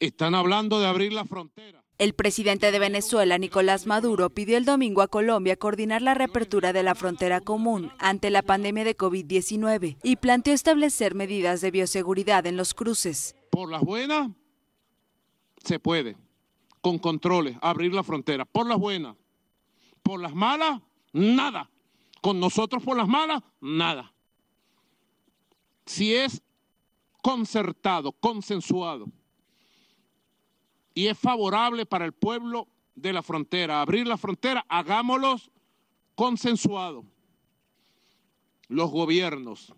Están hablando de abrir la frontera. El presidente de Venezuela, Nicolás Maduro, pidió el domingo a Colombia coordinar la reapertura de la frontera común ante la pandemia de COVID-19 y planteó establecer medidas de bioseguridad en los cruces. Por las buenas, se puede, con controles, abrir la frontera. Por las buenas. Por las malas, nada. Con nosotros por las malas, nada. Si es concertado, consensuado, y es favorable para el pueblo de la frontera. Abrir la frontera, hagámoslo consensuado. Los gobiernos.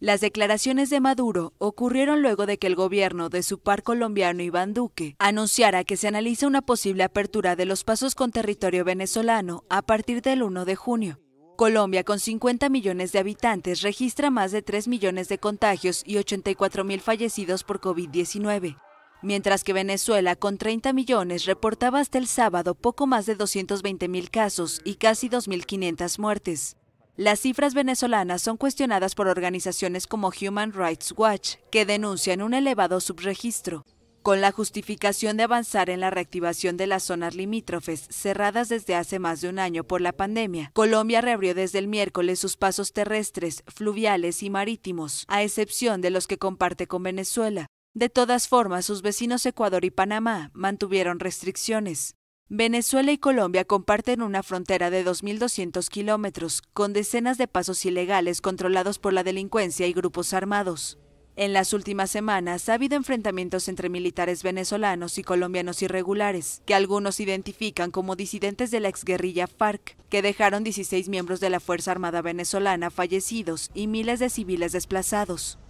Las declaraciones de Maduro ocurrieron luego de que el gobierno de su par colombiano Iván Duque anunciara que se analiza una posible apertura de los pasos con territorio venezolano a partir del 1 de junio. Colombia, con 50 millones de habitantes, registra más de 3 millones de contagios y 84 mil fallecidos por COVID-19 mientras que Venezuela con 30 millones reportaba hasta el sábado poco más de 220 mil casos y casi 2.500 muertes. Las cifras venezolanas son cuestionadas por organizaciones como Human Rights Watch, que denuncian un elevado subregistro, con la justificación de avanzar en la reactivación de las zonas limítrofes cerradas desde hace más de un año por la pandemia. Colombia reabrió desde el miércoles sus pasos terrestres, fluviales y marítimos, a excepción de los que comparte con Venezuela. De todas formas, sus vecinos Ecuador y Panamá mantuvieron restricciones. Venezuela y Colombia comparten una frontera de 2.200 kilómetros, con decenas de pasos ilegales controlados por la delincuencia y grupos armados. En las últimas semanas ha habido enfrentamientos entre militares venezolanos y colombianos irregulares, que algunos identifican como disidentes de la exguerrilla FARC, que dejaron 16 miembros de la Fuerza Armada venezolana fallecidos y miles de civiles desplazados.